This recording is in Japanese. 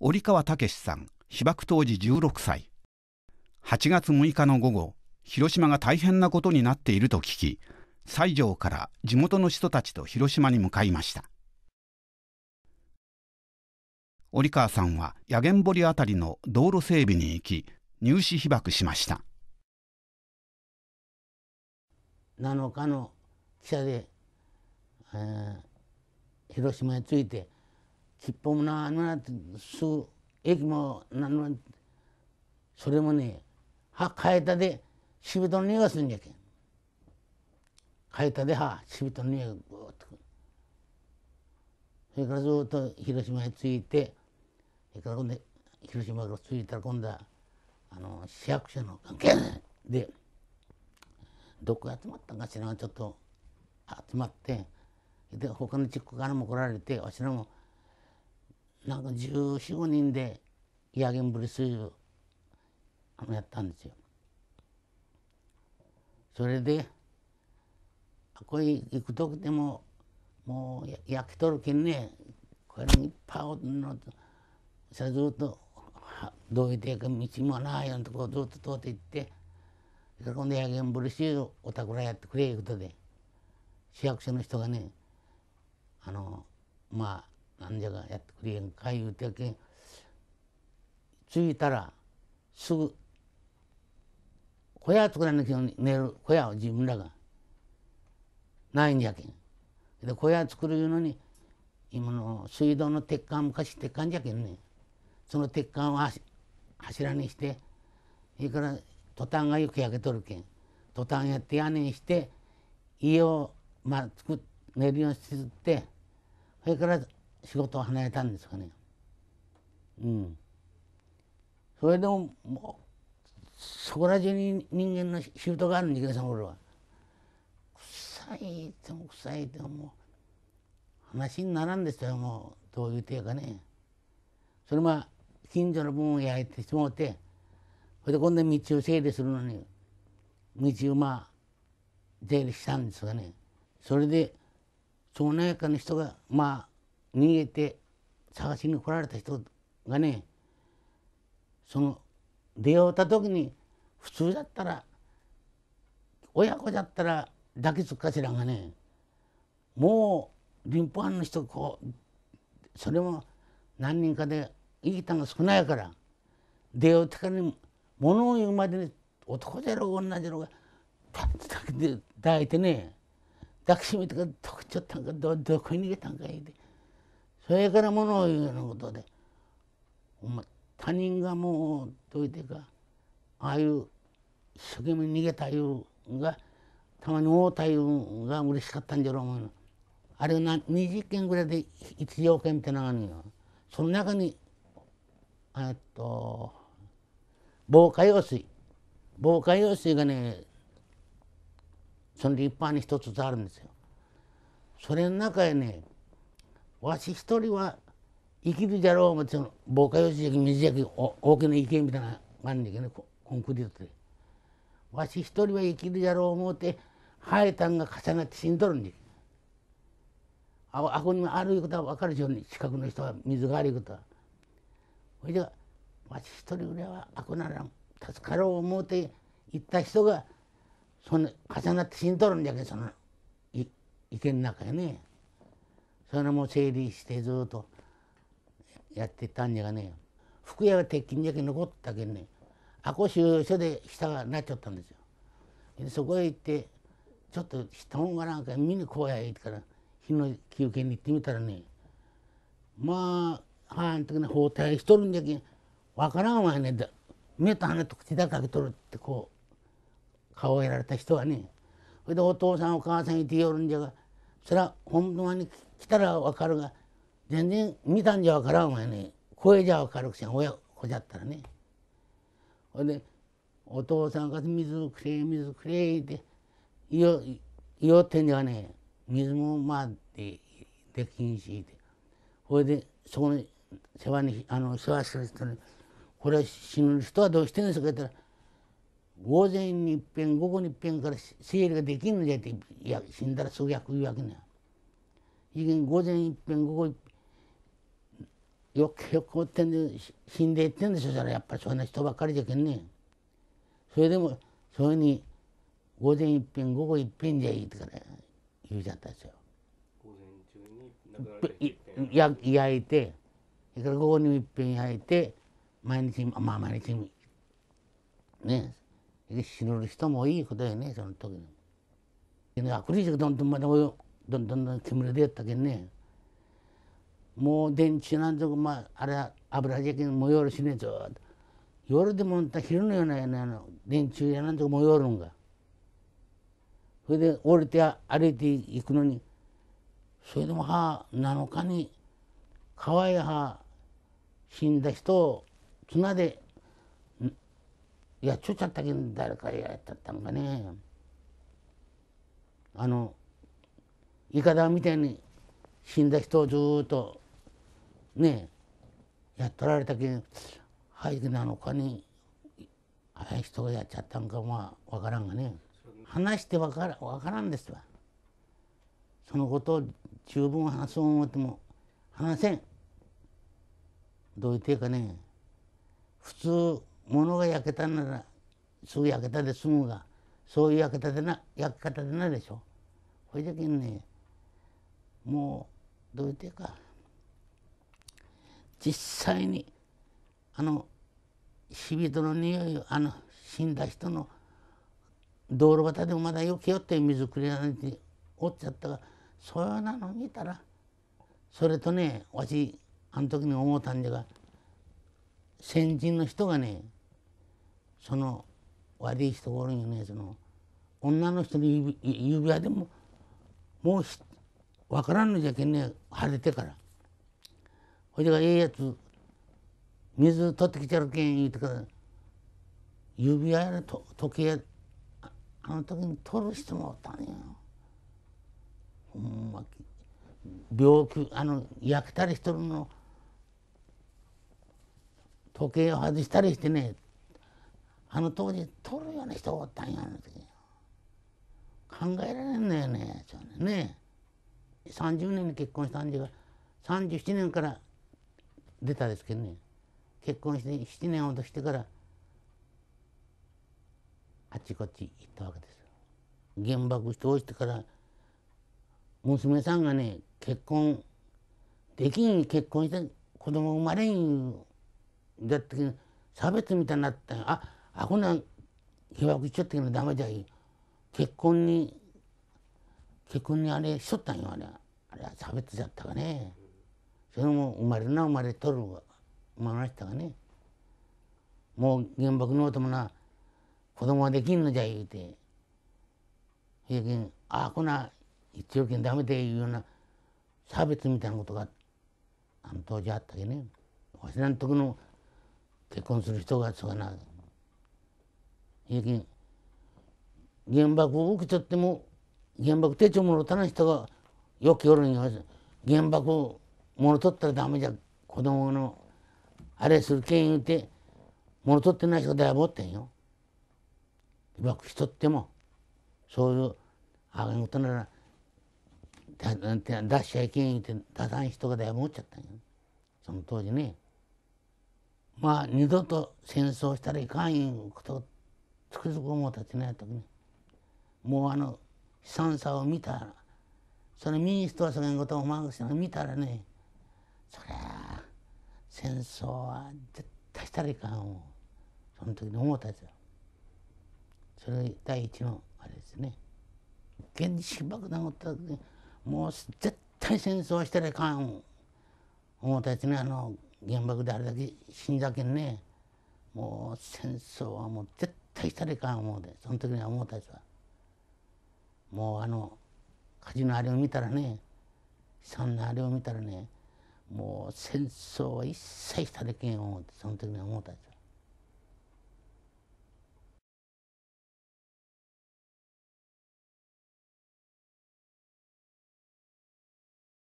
折川武さん被爆当時16歳8月6日の午後広島が大変なことになっていると聞き西条から地元の人たちと広島に向かいました折川さんは八軒堀辺りの道路整備に行き入試被爆しました7日の汽車で、えー、広島に着いて기쁨이나얼마나수駅もなんそれもねは変えたで死人の匂いがするんじゃけん変えたでは死人の匂いがぐーっとくるそれからずっと広島へ着いてそれから今度広島から着いたら今度はあの市役所の関係でどこ集まったんかしらがちょっと集まってで他の地区からも来られてわしらもなんか十四五人でヤギンブリスをやったんですよ。それでこれ行くと時でももう焼き取るけんねこれにいっぱいのさずっとどういてか道もないようなとこをずっと通っていってそれ今度ヤギンブリスをおたくらやってくれいうことで市役所の人がねあのまあじゃがやってくれへんかいうてけん着いたらすぐ小屋作らなきゃ寝る小屋を自分らがないんじゃけん。で小屋作るいうのに今の水道の鉄管昔鉄管じゃけんねその鉄管を柱にしてそれからトタンがよく焼けとるけんトタンやって屋根にして家を、まあ、作寝るようにしてそれから仕事を離れたんですかね。うん、それでももうそこら中に人間の仕事があるのに池田さん俺は。臭いっても臭いってもう話にならんですよもうどういうていうかね。それま近所の分を焼いてしもうてそれで今度道を整理するのに道をまあ整理したんですがねそれで町内会の人がまあ逃げて探しに来られた人がねその出会うた時に普通だったら親子だったら抱きつくかしらがねもうリンパの人こうそれも何人かで生きたんが少ないから出会うたからに物を言うまでに男じゃろう女じゃろうがパッと抱いてね抱きしめてからどこっちょったんかどどこに逃げたんかいって。それからものを言うようなことでお前他人がもうどいてかああいう一生懸命逃げたいうがたまに大うたいうが嬉しかったんじゃろうもんあれな20件ぐらいで一条件ってのがあるよその中にえっと防火用水防火用水がねその立派に一つあるんですよ。それの中へねわし一人は生きるじゃろうもちの防火用紙焼き水焼き大きな池みたいながんねんけどコンクリートでわし一人は生きるじゃろう思うて生えたんが重なって死んどるんゃ。ああこにもあるいうことは分かるでしょうね近くの人は水があるいうことはほいでわし一人ぐらいはあこならん助かろう思うて行った人がそな重なって死んどるんじゃけその池の中へね。それも整理してずっとやってたんじゃがね服屋は鉄筋だけ残ったけんねあこ収所で下がなっちゃったんですよ。でそこへ行ってちょっと下本がなんか見にこうやいから日の休憩に行ってみたらねまあはんとね包帯しとるんじゃけんわからんわねだ目と鼻と口だけ開けとるってこう顔をやられた人はねそれでお父さんお母さんいてよるんじゃがそれは本当に来たら分かるが全然見たんじゃ分からんわよね声じゃ分かるくせん親子じゃったらね。ほんでお父さんが水くれ水くれって言おってんじゃね水もまあでできんしっほいでそこに世話にあの世話する人に「これは死ぬ人はどうしてんですか?」言ったら「午前にいっぺん午後にいっぺんから整理ができんのじゃ」っていや死んだらすぐ役言うわけな、ね、い。午前いっぺん午後いっぺんよくよくってんで死んでいってんでしょそれやっぱりそんな人ばっかりじゃけんねんそれでもそういうふうに午前いっぺん午後いっぺんじゃいいってから言うじゃったんですよ午前中にいっぺ焼いてそれから午後にもいっぺん焼いて毎日まあ毎日もねえ死ぬ人もいいことやねその時の。悪理事がどんどんまだどんどんどん煙出やったけんねもう電池なんぞまあ、あれ油じゃけんよるしねえぞ夜でも昼のようなやな電柱やなんぞもよるんがそれで降りて歩いていくのにそれでもは7日に川いは死んだ人を綱でやっちょっちゃったけん誰かやったったんかねあのいかだみたいに死んだ人をずっとねやっとられたけん廃棄なのかに早い人がやっちゃったんかもわからんがね話してわからからんですわそのことを十分話そう思っても話せんどう言っていうかね普通物が焼けたならすぐ焼けたで済むがそういう焼けたでな焼き方でないでしょ。これだけねもうどう言っていうか実際にあの死人の匂いあの死んだ人の道路端でもまだよけよって水くれられておっちゃったがそれなの見たらそれとねわしあの時に思うたんじゃが先人の人がねその悪い人がおるんよねその女の人の指輪でももう分からんのじゃけんね晴れてからほいでがええやつ水取ってきちゃるけん言うてから指輪やらと時計やあの時に取る人もおったんやほんま病気あの焼けたりしとるの時計を外したりしてねあの当時取るような人おったんやあの時考えられんのよねちょうねね30年に結婚したんじが37年から出たですけどね結婚して7年ほどしてからあっちこっち行ったわけです原爆して落ちてから娘さんがね結婚できん結婚して子供生まれんだって差別みたいになったああこんな被爆しちゃったけどダメじゃい結婚に結婚にあれしょったんよあれあれは差別じゃったかねそれも生まれるな生まれとる生まれましたかねもう原爆のおともな子供はできんのじゃ言うて平均ああこんな一応権ダメでいうような差別みたいなことがあの当時あったけねわしらんとこの結婚する人がそうな平均原爆を受けちゃっても原爆手帳もろたな人がよく夜に原爆もろとったらダメじゃ子供のあれする権威言うてもろとってない人だいぶおってんよ。被爆しとってもそういうあげとなら出しちゃいけん言うて出さん人がだいぶおっちゃったんよ。その当時ね。まあ二度と戦争したらいかんいうことをつくづく思うたちない時にもうあの惨さを見たらその民主党はそのことをマグの見たらねそりゃ戦争は絶対したらいかんをその時に思ったですよ。それ第一のあれですね。原子爆弾を撃った時にもう絶対戦争はしたらいかんを思ったやつねあの原爆であれだけ死んだけんねもう戦争はもう絶対したらいかん思うでその時に思ったやつは。もうあの火事のあれを見たらね悲惨なあれを見たらねもう戦争は一切したでけん思うってその時に思ったですよ。